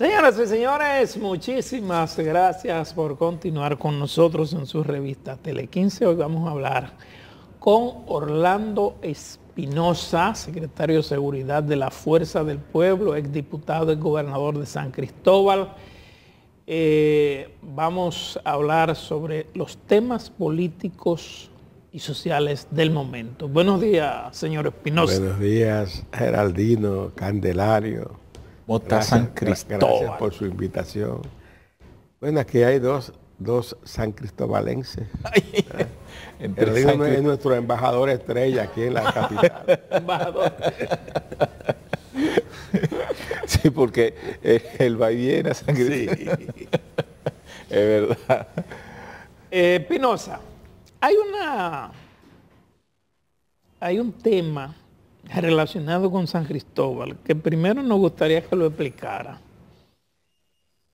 Señoras y señores, muchísimas gracias por continuar con nosotros en su revista Tele15. Hoy vamos a hablar con Orlando Espinosa, secretario de Seguridad de la Fuerza del Pueblo, exdiputado y gobernador de San Cristóbal. Eh, vamos a hablar sobre los temas políticos y sociales del momento. Buenos días, señor Espinosa. Buenos días, Geraldino, Candelario, Mota gracias, San Cristóbal. Gracias por su invitación. Bueno, aquí hay dos, dos san cristobalenses. El es nuestro embajador estrella aquí en la capital. embajador. sí, porque él eh, bien a San Cristóbal. Sí. es verdad. Eh, Pinoza, hay una hay un tema relacionado con San Cristóbal, que primero nos gustaría que lo explicara.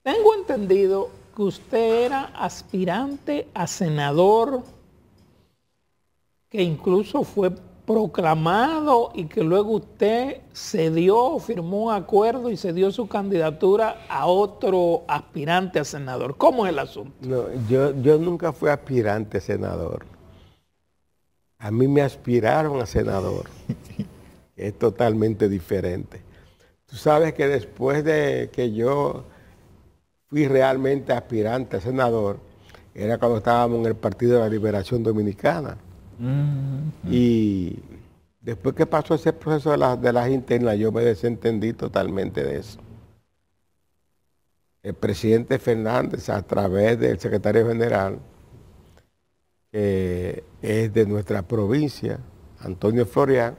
Tengo entendido que usted era aspirante a senador, que incluso fue proclamado y que luego usted dio firmó un acuerdo y cedió su candidatura a otro aspirante a senador. ¿Cómo es el asunto? yo, yo nunca fui aspirante a senador. A mí me aspiraron a senador. es totalmente diferente. Tú sabes que después de que yo fui realmente aspirante a senador, era cuando estábamos en el Partido de la Liberación Dominicana. Mm-hmm. Y después que pasó ese proceso de, las internas, yo me desentendí totalmente de eso. El presidente Fernández, a través del secretario general, que es de nuestra provincia, Antonio Florian,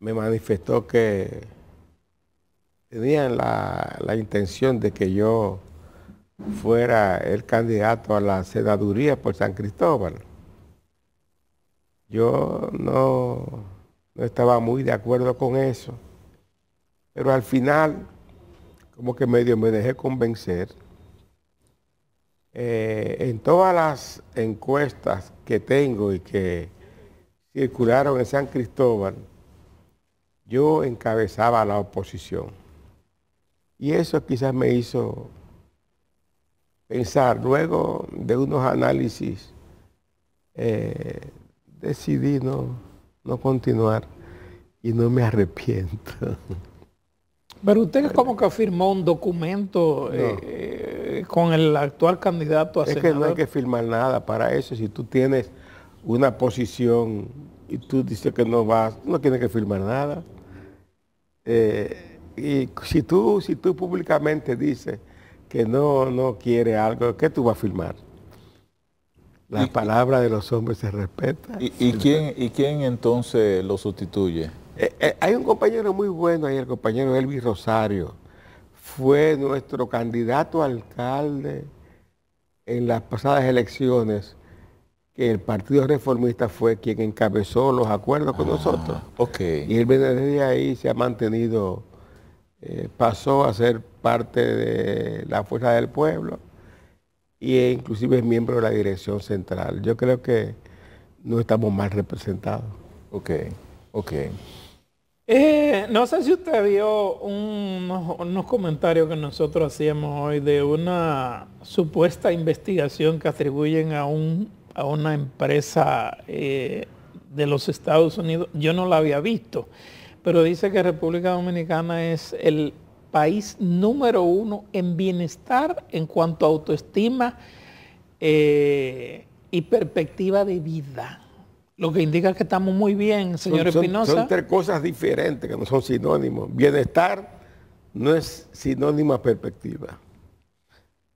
me manifestó que tenían la, intención de que yo fuera el candidato a la senaduría por San Cristóbal. Yo no, no estaba muy de acuerdo con eso, pero al final como que medio me dejé convencer. Eh, en todas las encuestas que tengo y que circularon en San Cristóbal, yo encabezaba la oposición. Y eso quizás me hizo pensar. Luego de unos análisis, eh, decidí no, no continuar y no me arrepiento. Pero usted como que firmó un documento eh, eh, con el actual candidato a Es que no hay que firmar nada para eso. Si tú tienes una posición y tú dices que no vas, no tienes que firmar nada. Eh, y si tú, si tú públicamente dices que no, no quiere algo, ¿qué tú vas a firmar? La palabras palabra de los hombres se respeta. ¿Y, quién, ¿Y quién entonces lo sustituye? Eh, eh, hay un compañero muy bueno ahí, el compañero Elvis Rosario. Fue nuestro candidato alcalde en las pasadas elecciones el Partido Reformista fue quien encabezó los acuerdos con ah, nosotros. Okay. Y él desde ahí se ha mantenido, eh, pasó a ser parte de la Fuerza del Pueblo e inclusive es miembro de la Dirección Central. Yo creo que no estamos mal representados. Ok, ok. Eh, no sé si usted vio unos, comentarios que nosotros hacíamos hoy de una supuesta investigación que atribuyen a un a una empresa eh, de los Estados Unidos. Yo no la había visto, pero dice que República Dominicana es el país número uno en bienestar en cuanto a autoestima eh, y perspectiva de vida. Lo que indica que estamos muy bien, señor Espinosa. Son, tres cosas diferentes que no son sinónimos. Bienestar no es sinónimo a perspectiva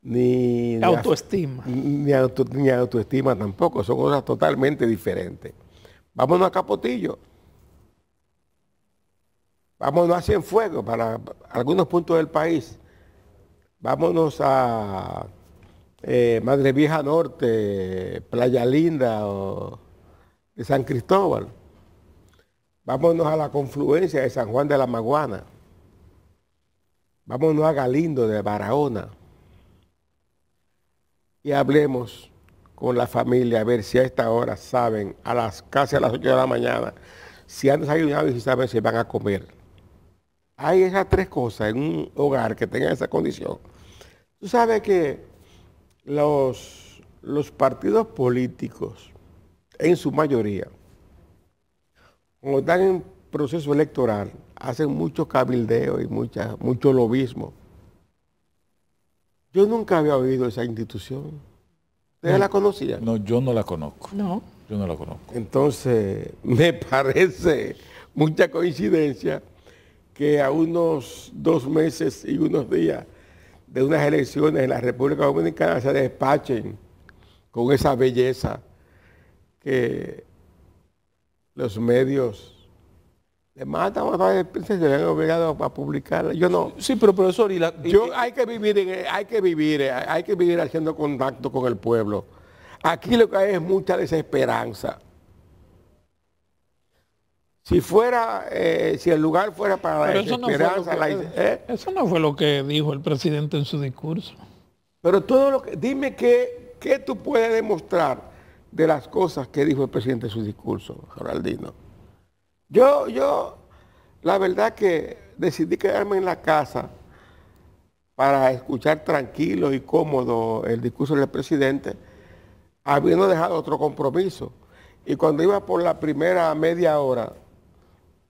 ni autoestima. Ni, autoestima tampoco, son cosas totalmente diferentes. Vámonos a Capotillo. Vámonos a fuego para algunos puntos del país. Vámonos a eh, Madre Vieja Norte, Playa Linda o de San Cristóbal. Vámonos a la confluencia de San Juan de la Maguana. Vámonos a Galindo de Barahona y hablemos con la familia a ver si a esta hora saben, a las casi a las 8 de la mañana, si han desayunado y si saben si van a comer. Hay esas tres cosas en un hogar que tenga esa condición. Tú sabes que los, los partidos políticos, en su mayoría, cuando están en proceso electoral, hacen mucho cabildeo y mucho lobismo yo nunca había oído esa institución. ¿Ustedes la conocían? No, yo no la conozco. No. Yo no la conozco. Entonces, me parece mucha coincidencia que a unos dos meses y unos días de unas elecciones en la República Dominicana se despachen con esa belleza que los medios le matan a varias se ven obligados a publicarla. Yo no. Sí, pero profesor, yo hay que vivir, hay que vivir, hay que vivir haciendo contacto con el pueblo. Aquí lo que hay es mucha desesperanza. Si fuera, eh, si el lugar fuera para desesperanza, ¿eh? eso no fue lo que dijo el presidente en su discurso. Pero todo lo que, dime qué, qué tú puedes demostrar de las cosas que dijo el presidente en su discurso, Geraldino. Yo, yo, la verdad que decidí quedarme en la casa para escuchar tranquilo y cómodo el discurso del presidente, habiendo dejado otro compromiso. Y cuando iba por la primera media hora,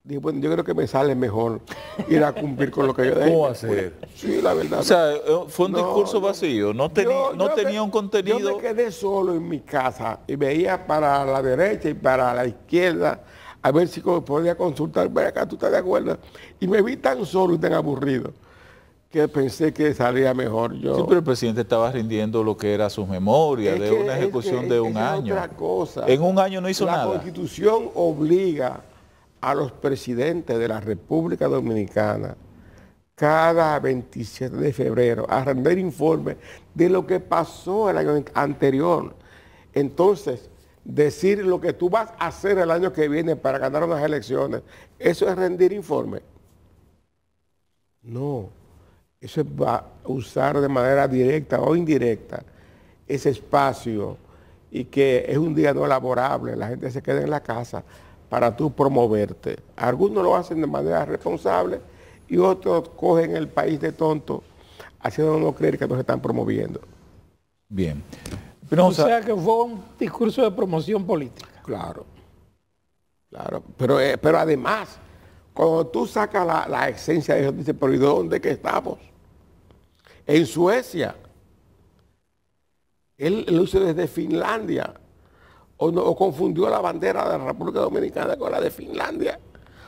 dije, bueno, yo creo que me sale mejor ir a cumplir con lo que yo debo ¿Cómo hacer? Sí, la verdad. O sea, eh, fue un discurso vacío, no, tenía un contenido. Yo me quedé solo en mi casa y veía para la derecha y para la izquierda a ver si podía consultar, ven acá, ¿tú estás de acuerdo? Y me vi tan solo y tan aburrido que pensé que salía mejor yo. Sí, pero el presidente estaba rindiendo lo que era su memoria de una ejecución de un año. En un año no hizo nada. La Constitución obliga a los presidentes de la República Dominicana cada 27 de febrero a render informes de lo que pasó el año anterior. Entonces, decir lo que tú vas a hacer el año que viene para ganar unas elecciones, eso es rendir informe. No, eso es usar de manera directa o indirecta ese espacio y que es un día no laborable, la gente se queda en la casa para tú promoverte. Algunos lo hacen de manera responsable y otros cogen el país de tonto haciéndonos creer que nos están promoviendo. Bien o, sea, que fue un discurso de promoción política. Claro, claro. Pero, eh, pero además, cuando tú sacas la, esencia de eso, dices, pero ¿y dónde que estamos? En Suecia. Él luce desde Finlandia. O, o confundió la bandera de la República Dominicana con la de Finlandia.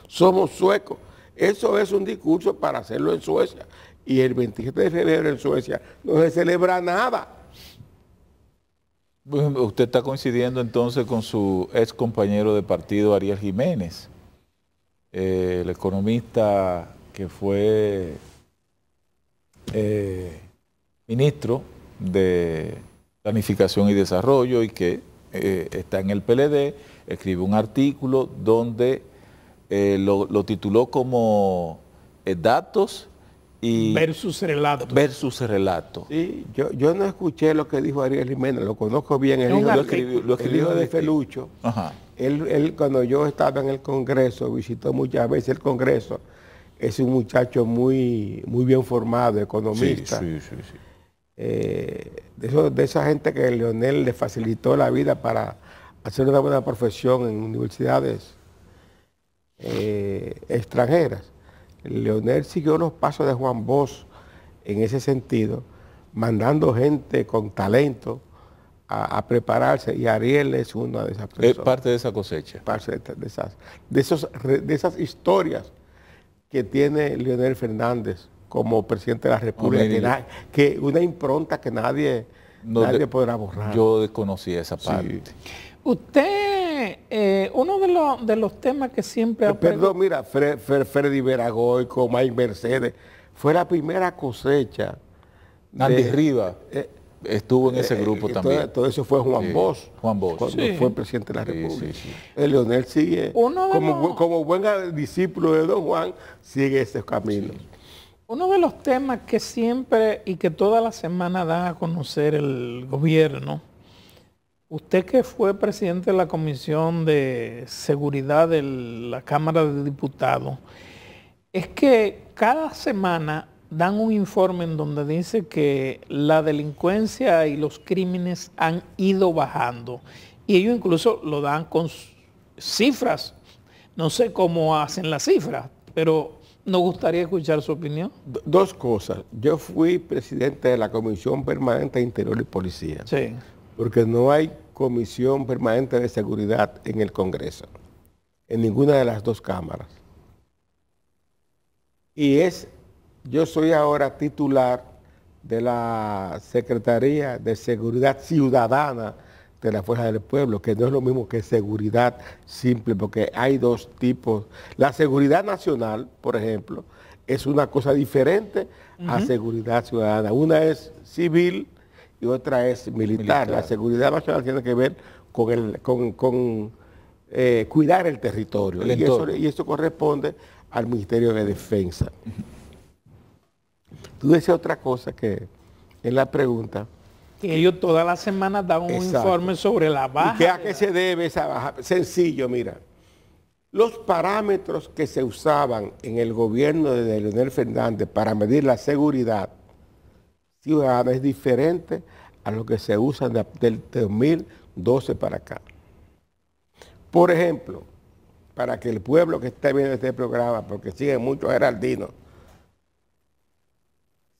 Somos suecos. Eso es un discurso para hacerlo en Suecia. Y el 27 de febrero en Suecia no se celebra nada. Pues, usted está coincidiendo entonces con su ex compañero de partido, Ariel Jiménez, eh, el economista que fue eh, ministro de Planificación y Desarrollo y que eh, está en el PLD, escribe un artículo donde lo, tituló como datos versus relato. Versus relato. Sí, yo, no escuché lo que dijo Ariel Jiménez, lo conozco bien, el hijo, lo de Felucho. Él, cuando yo estaba en el Congreso, visitó muchas veces el Congreso, es un muchacho muy, muy bien formado, economista. Eh, de, esa gente que Leonel le facilitó la vida para hacer una buena profesión en universidades eh, extranjeras. Leonel siguió los pasos de Juan Bosch en ese sentido, mandando gente con talento a, prepararse y Ariel es una de esas personas. Es parte de esa cosecha. Parte de, esas, de, de esas historias que tiene Leonel Fernández como presidente de la República, que, una impronta que nadie, nadie podrá borrar. Yo desconocía esa parte. Usted eh, uno de los, de los temas que siempre... Eh, perdón, mira, Freddy Fre Freddy como Mike Mercedes, fue la primera cosecha. Andy de, Riva eh, estuvo en ese grupo también. Todo, eso fue Juan Bosch. Juan Cuando fue presidente de la República. el Leonel sigue, como, como, buen discípulo de Don Juan, sigue ese camino. Uno de los temas que siempre y que toda la semana da a conocer el gobierno, Usted que fue presidente de la Comisión de Seguridad de la Cámara de Diputados, es que cada semana dan un informe en donde dice que la delincuencia y los crímenes han ido bajando. Y ellos incluso lo dan con cifras. No sé cómo hacen las cifras, pero nos gustaría escuchar su opinión. Dos cosas. Yo fui presidente de la Comisión Permanente de Interior y Policía. Sí porque no hay comisión permanente de seguridad en el Congreso, en ninguna de las dos cámaras. Y es, yo soy ahora titular de la Secretaría de Seguridad Ciudadana de la Fuerza del Pueblo, que no es lo mismo que seguridad simple, porque hay dos tipos. La seguridad nacional, por ejemplo, es una cosa diferente a seguridad ciudadana. Una es civil otra es militar. La seguridad nacional tiene que ver con, con, eh, cuidar el territorio. y, eso, corresponde al Ministerio de Defensa. Tú decías otra cosa que en la pregunta. Que ellos todas las semanas dan un informe sobre la baja. ¿Y qué, ¿A qué se debe esa baja? Sencillo, mira. Los parámetros que se usaban en el gobierno de Leonel Fernández para medir la seguridad ciudadana es diferente a lo que se usa del 2012 para acá. Por ejemplo, para que el pueblo que está viendo este programa, porque sigue muchos heraldinos,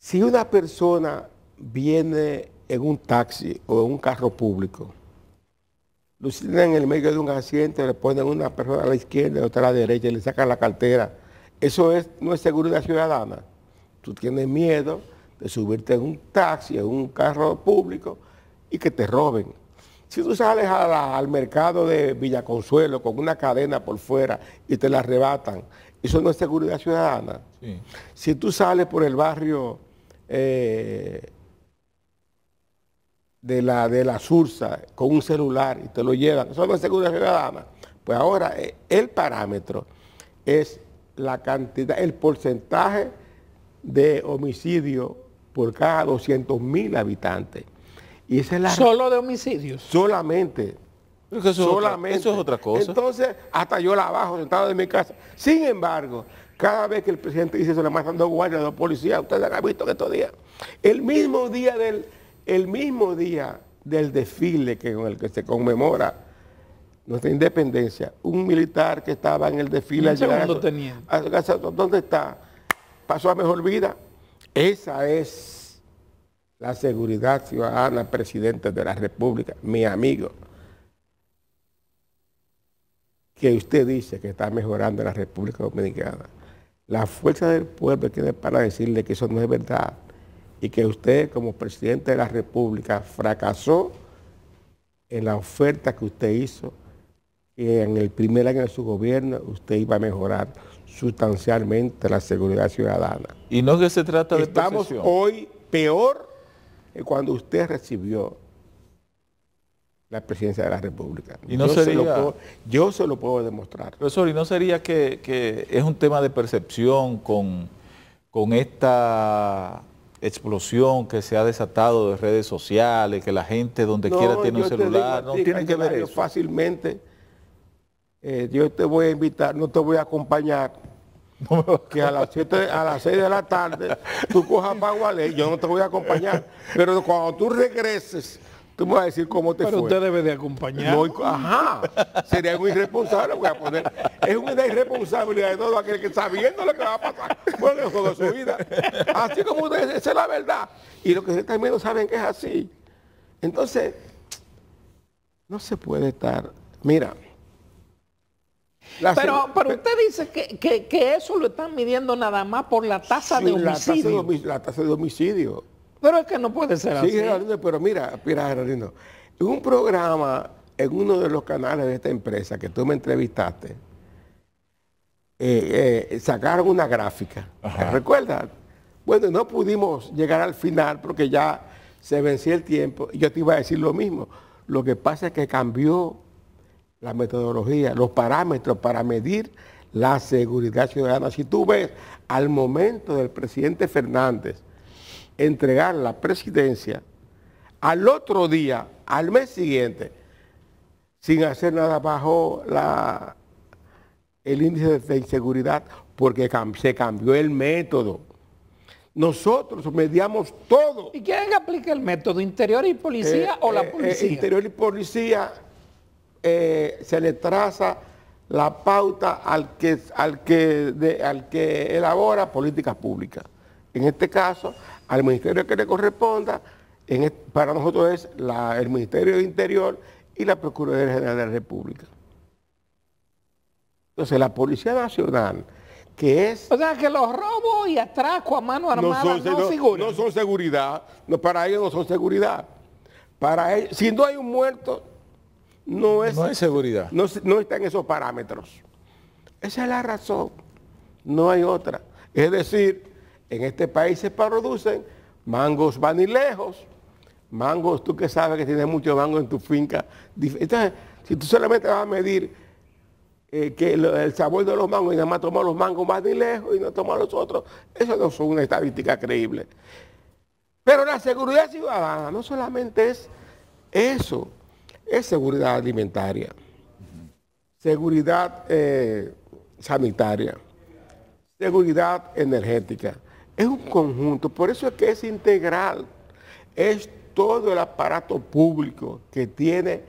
si una persona viene en un taxi o en un carro público, lo en el medio de un asiento, le ponen una persona a la izquierda y otra a la derecha y le sacan la cartera, eso es, no es seguridad ciudadana. Tú tienes miedo, de subirte en un taxi, en un carro público y que te roben. Si tú sales al mercado de Villaconsuelo con una cadena por fuera y te la arrebatan, eso no es seguridad ciudadana. Si tú sales por el barrio eh, de, la, de la Sursa con un celular y te lo llevan, eso no es seguridad ciudadana. Pues ahora eh, el parámetro es la cantidad, el porcentaje de homicidio por cada 200 mil habitantes. Y es la ¿Solo de homicidios? Solamente. solamente. eso es otra cosa. Entonces, hasta yo la bajo sentado en mi casa. Sin embargo, cada vez que el presidente dice se le matan dos guardias, dos policías, ustedes han visto que estos días. El mismo día del, el mismo día del desfile que, con el que se conmemora nuestra independencia, un militar que estaba en el desfile, ¿dónde está? Pasó a mejor vida. Esa es la seguridad ciudadana, presidente de la República, mi amigo. Que usted dice que está mejorando la República Dominicana. La fuerza del pueblo tiene para decirle que eso no es verdad y que usted como presidente de la República fracasó en la oferta que usted hizo, que en el primer año de su gobierno usted iba a mejorar sustancialmente la seguridad ciudadana. Y no que se trata de Estamos hoy peor que cuando usted recibió la presidencia de la República. Y no yo, se lo puedo, yo se lo puedo demostrar. Profesor, ¿y no sería que, es un tema de percepción con, esta explosión que se ha desatado de redes sociales, que la gente donde quiera tiene un celular, no tiene que ver Fácilmente eh, yo te voy a invitar, no te voy a acompañar, que a las 7, a las 6 de la tarde tú cojas Pagualé, yo no te voy a acompañar. Pero cuando tú regreses, tú me vas a decir cómo te fue. Pero usted debe de acompañar. ajá, sería muy irresponsable, voy a poner. Es una irresponsabilidad de todo aquel que sabiendo lo que va a pasar, bueno, toda su vida. Así como ustedes, esa es la verdad. Y los que en no saben que es así. Entonces, no se puede estar. Mira, pero, usted dice que, eso lo están midiendo nada más por la tasa de homicidio. La tasa de, homicidio. Pero es que no puede ser sí, así. pero mira, mira, Gerardino, un programa en uno de los canales de esta empresa que tú me entrevistaste, eh, eh, sacaron una gráfica. ¿Recuerdas? Bueno, no pudimos llegar al final porque ya se vencía el tiempo. Yo te iba a decir lo mismo. Lo que pasa es que cambió la metodología, los parámetros para medir la seguridad ciudadana. Si tú ves al momento del presidente Fernández entregar la presidencia, al otro día, al mes siguiente, sin hacer nada bajo la, el índice de inseguridad, porque se cambió el método. Nosotros mediamos todo. ¿Y quién aplica el método? ¿Interior y policía eh, o la eh, eh, policía? interior y policía eh, se le traza la pauta al que, al, que, al que elabora políticas públicas. En este caso, al ministerio que le corresponda, para nosotros es el Ministerio de Interior y la Procuraduría General de la República. Entonces, la Policía Nacional, que es... O sea, que los robos y atraco a mano armada no, son, no, son seguridad, no, para ellos no son seguridad. Para si no hay un muerto, no es... hay seguridad. No, está en esos parámetros. Esa es la razón, no hay otra. Es decir, en este país se producen mangos vanilejos, mangos, tú que sabes que tienes mucho mango en tu finca. si tú solamente vas a medir eh, que el sabor de los mangos y nada más tomar los mangos lejos y no tomar los otros, eso no es una estadística creíble. Pero la seguridad ciudadana no solamente es eso, es seguridad alimentaria, seguridad eh, sanitaria, seguridad energética. Es un conjunto, por eso es que es integral. Es todo el aparato público que tiene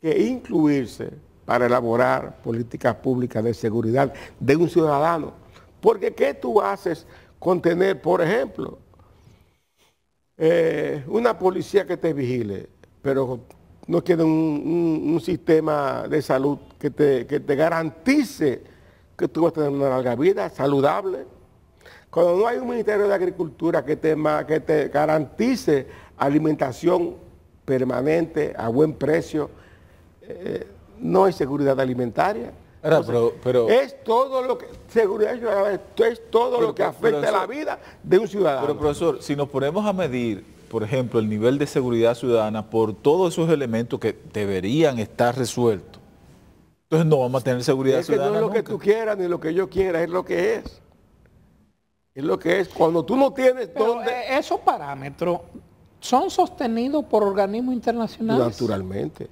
que incluirse para elaborar políticas públicas de seguridad de un ciudadano. Porque ¿qué tú haces con tener, por ejemplo, eh, una policía que te vigile, pero no queda un, sistema de salud que te, garantice que tú vas a tener una larga vida saludable. Cuando no hay un Ministerio de Agricultura que te, que te garantice alimentación permanente a buen precio, eh, no hay seguridad alimentaria. pero, es todo lo que seguridad es todo lo que afecta a la vida de un ciudadano. Pero profesor, si nos ponemos a medir por ejemplo, el nivel de seguridad ciudadana por todos esos elementos que deberían estar resueltos. Entonces no vamos a tener seguridad es que ciudadana. no es lo que tú quieras ni lo que yo quiera, es lo que es. Es lo que es. Cuando tú no tienes Pero eh, Esos parámetros son sostenidos por organismos internacionales. Naturalmente.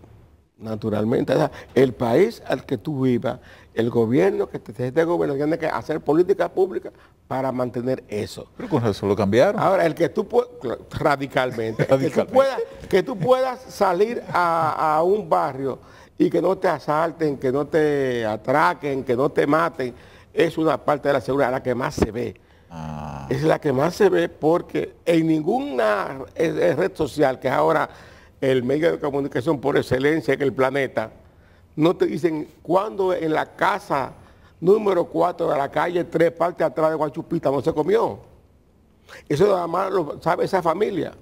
Naturalmente, el país al que tú vivas, el gobierno que te gobierno gobierno tiene que hacer política pública para mantener eso. Pero con eso lo cambiaron. Ahora, el que tú puedas, radicalmente, Que, tú puedas, salir a, un barrio y que no te asalten, que no te atraquen, que no te maten, es una parte de la seguridad la que más se ve. Ah. Es la que más se ve porque en ninguna eh, eh, red social que ahora el medio de comunicación por excelencia en el planeta, no te dicen cuándo en la casa número 4 de la calle, tres parte atrás de Guachupita, no se comió. Eso nada más lo sabe esa familia.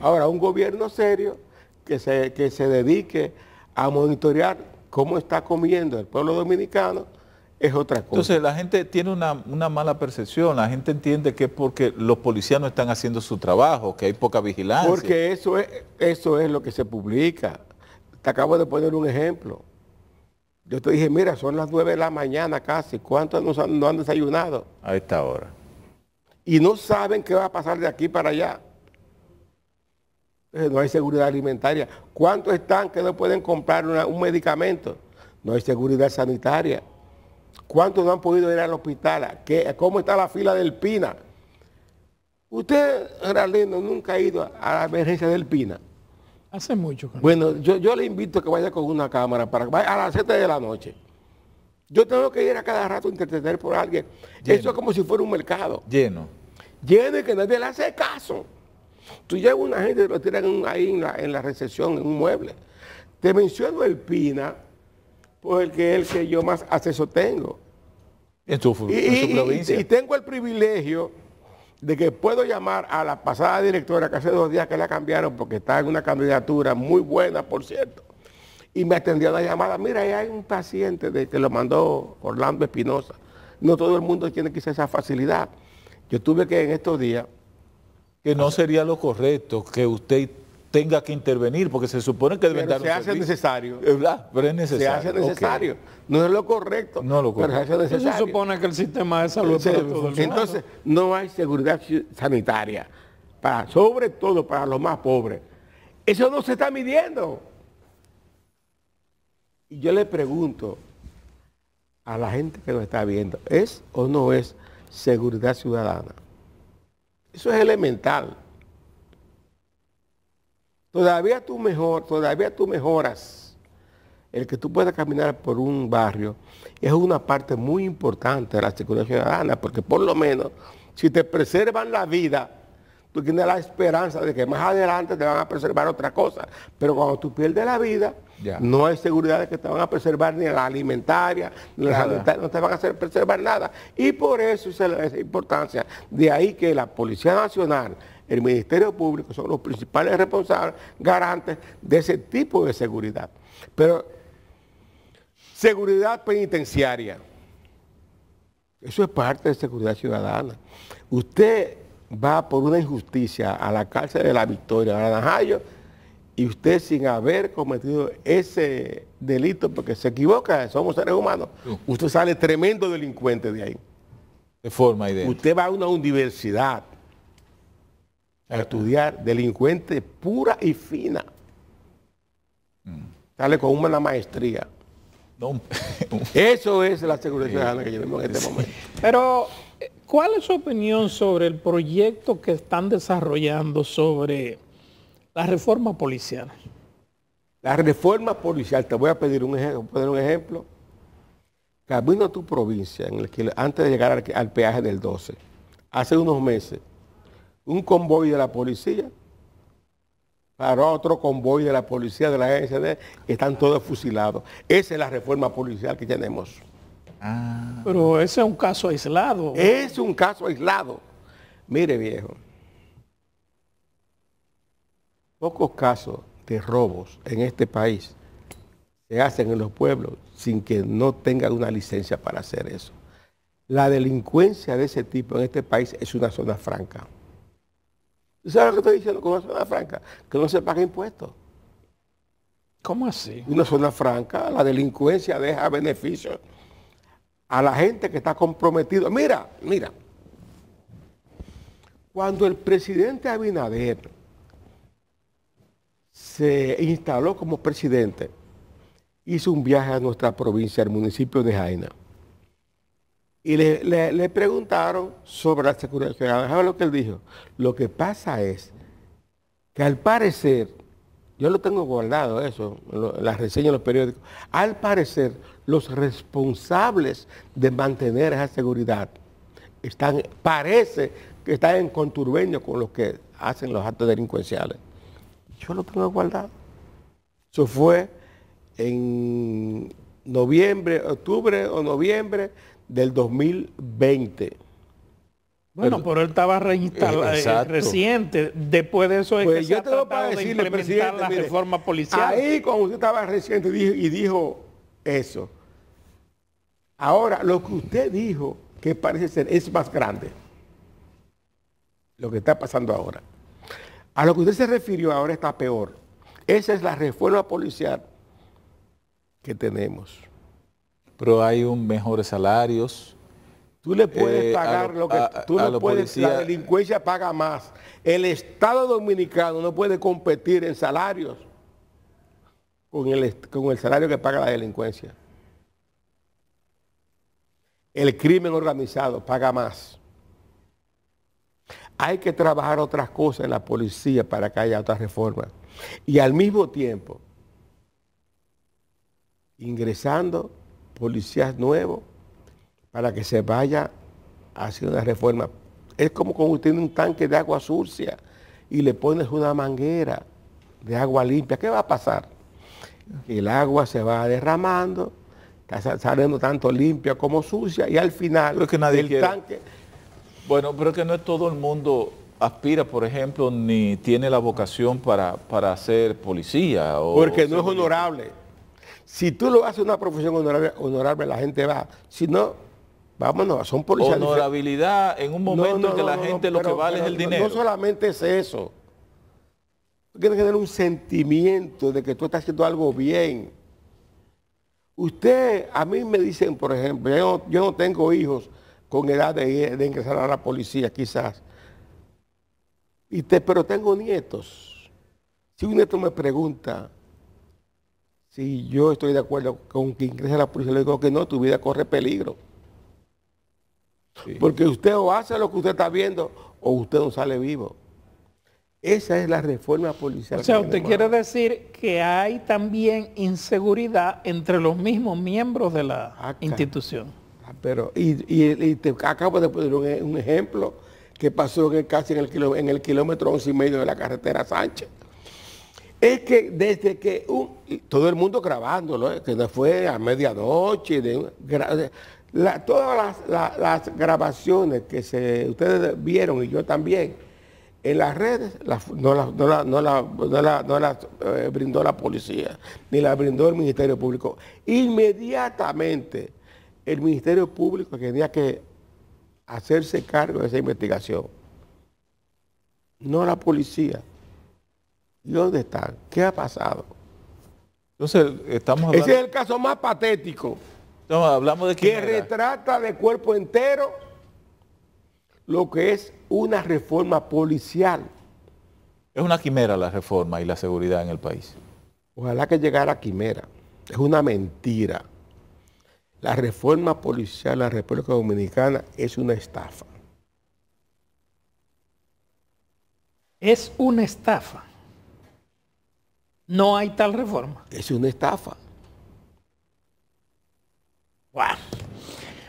Ahora, un gobierno serio que se, que se dedique a monitorear cómo está comiendo el pueblo dominicano es otra cosa. Entonces la gente tiene una, mala percepción, la gente entiende que es porque los policías no están haciendo su trabajo, que hay poca vigilancia. Porque eso es, eso es lo que se publica. Te acabo de poner un ejemplo. Yo te dije, mira, son las nueve de la mañana casi, ¿cuántos no han, desayunado? A esta hora. Y no saben qué va a pasar de aquí para allá. No hay seguridad alimentaria. ¿Cuántos están que no pueden comprar un medicamento? No hay seguridad sanitaria. ¿Cuántos no han podido ir al hospital? ¿Qué, ¿Cómo está la fila del PINA? Usted, Geraldino, nunca ha ido a la emergencia del PINA. Hace mucho. bueno, yo, le invito a que vaya con una cámara para que vaya a las 7 de la noche. Yo tengo que ir a cada rato a entretener por alguien. Eso es como si fuera un mercado. Lleno. Lleno y que nadie le hace caso. Tú llevas una gente y lo tiran ahí en la, en la recepción, en un mueble. Te menciono el PINA pues es el que yo más acceso tengo. y, tengo el privilegio de que puedo llamar a la pasada directora, que hace dos días que la cambiaron, porque está en una candidatura muy buena, por cierto, y me atendió la llamada, mira, ahí hay un paciente de, que lo mandó Orlando Espinosa. No todo el mundo tiene quizás esa facilidad. Yo tuve que en estos días... Que no sería lo correcto que usted tenga que intervenir, porque se supone que deben pero se hace necesario. pero es necesario. Se hace necesario. No es lo correcto. No lo correcto. se supone que el sistema de salud Entonces, no hay seguridad sanitaria, para, sobre todo para los más pobres. Eso no se está midiendo. Y yo le pregunto a la gente que lo está viendo, ¿es o no es seguridad ciudadana? Eso es elemental. Todavía tú, mejor, todavía tú mejoras. El que tú puedas caminar por un barrio es una parte muy importante de la seguridad ciudadana, porque por lo menos si te preservan la vida, tú tienes la esperanza de que más adelante te van a preservar otra cosa. Pero cuando tú pierdes la vida, no hay seguridad de que te van a preservar ni la alimentaria, ni la no te van a hacer preservar nada. Y por eso es la, importancia. De ahí que la Policía Nacional, el Ministerio Público son los principales responsables, garantes de ese tipo de seguridad. Pero seguridad penitenciaria, eso es parte de seguridad ciudadana. Usted va por una injusticia a la cárcel de la Victoria, a Najayo, y usted sin haber cometido ese delito, porque se equivoca, somos seres humanos, usted sale tremendo delincuente de ahí. De forma y Usted va a una universidad a estudiar, delincuente pura y fina. Sale con una maestría. Eso es la seguridad que tenemos en este momento. Pero, eh, ¿cuál es su opinión sobre el proyecto que están desarrollando sobre la reforma policial? La reforma policial, te voy a pedir un ejemplo, poner un ejemplo. Camino a tu provincia, antes de llegar al peaje del 12, hace unos meses, un convoy de la policía, para otro convoy de la policía de la ANCD están todos fusilados. Esa es la reforma policial que tenemos. Ah. Pero ese es un caso aislado. Es un caso aislado. Mire viejo, pocos casos de robos en este país se hacen en los pueblos sin que no tengan una licencia para hacer eso. La delincuencia de ese tipo en este país es una zona franca sabes lo que estoy diciendo? Con una zona franca, que no se paga impuestos. ¿Cómo así? Una zona franca, la delincuencia deja beneficios a la gente que está comprometida. Mira, mira. Cuando el presidente Abinader se instaló como presidente, hizo un viaje a nuestra provincia, al municipio de Jaina y le, preguntaron sobre la seguridad ¿saben lo que él dijo? Lo que pasa es que al parecer, yo lo tengo guardado eso, la las reseñas en los periódicos, al parecer los responsables de mantener esa seguridad están, parece que están en conturbeño con los que hacen los actos delincuenciales. Yo lo tengo guardado. Eso fue en noviembre, octubre o noviembre del 2020. Bueno, pero, él estaba reinstalado eh, eh, reciente. Después de eso es pues que yo se para la reforma policial. Ahí cuando usted estaba reciente y dijo eso. Ahora, lo que usted dijo, que parece ser, es más grande. Lo que está pasando ahora. A lo que usted se refirió ahora está peor. Esa es la reforma policial que tenemos pero hay un mejores salarios. Tú le puedes eh, pagar lo, que tú puedes, la delincuencia paga más. El Estado dominicano no puede competir en salarios con con el salario que paga la delincuencia. El crimen organizado paga más. Hay que trabajar otras cosas en la policía para que haya otras reformas. Y al mismo tiempo, ingresando policías nuevos para que se vaya haciendo una reforma. Es como cuando usted tiene un tanque de agua sucia y le pones una manguera de agua limpia. ¿Qué va a pasar? El agua se va derramando, está saliendo tanto limpia como sucia y al final que nadie el tanque... Bueno, pero que no es todo el mundo aspira, por ejemplo, ni tiene la vocación para, para ser policía. O Porque no es honorable. Si tú lo haces una profesión honorable, la gente va. Si no, vámonos, son policías. Honorabilidad en un momento en que la gente lo que vale es el dinero. No solamente es eso. Tú tienes que tener un sentimiento de que tú estás haciendo algo bien. Usted, a mí me dicen, por ejemplo, yo, no tengo hijos con edad de, ingresar a la policía, quizás. Y te, pero tengo nietos. Si un nieto me pregunta, si yo estoy de acuerdo con que ingrese a la policía, le digo que no, tu vida corre peligro. Porque usted o hace lo que usted está viendo o usted no sale vivo. Esa es la reforma policial. O sea, usted quiere decir que hay también inseguridad entre los mismos miembros de la ah, institución. Ah, pero, y, acabo de poner un, ejemplo que pasó en casi en el, en el kilómetro once y medio de la carretera Sánchez. Es que desde que todo el mundo grabándolo, ¿eh? que fue a medianoche, todas las, grabaciones que se, ustedes vieron y yo también, en las redes no las eh, brindó la policía, ni las brindó el Ministerio Público. Inmediatamente el Ministerio Público tenía que hacerse cargo de esa investigación, no la policía. ¿Y dónde están? ¿Qué ha pasado? Entonces, estamos hablando... Ese es el caso más patético. No, hablamos de que retrata de cuerpo entero lo que es una reforma policial. Es una quimera la reforma y la seguridad en el país. Ojalá que llegara a quimera. Es una mentira. La reforma policial en la República Dominicana es una estafa. Es una estafa. No hay tal reforma. Es una estafa. Wow.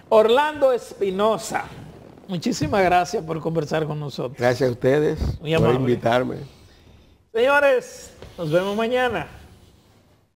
Orlando Espinosa, muchísimas gracias por conversar con nosotros. Gracias a ustedes Muy por invitarme. Señores, nos vemos mañana.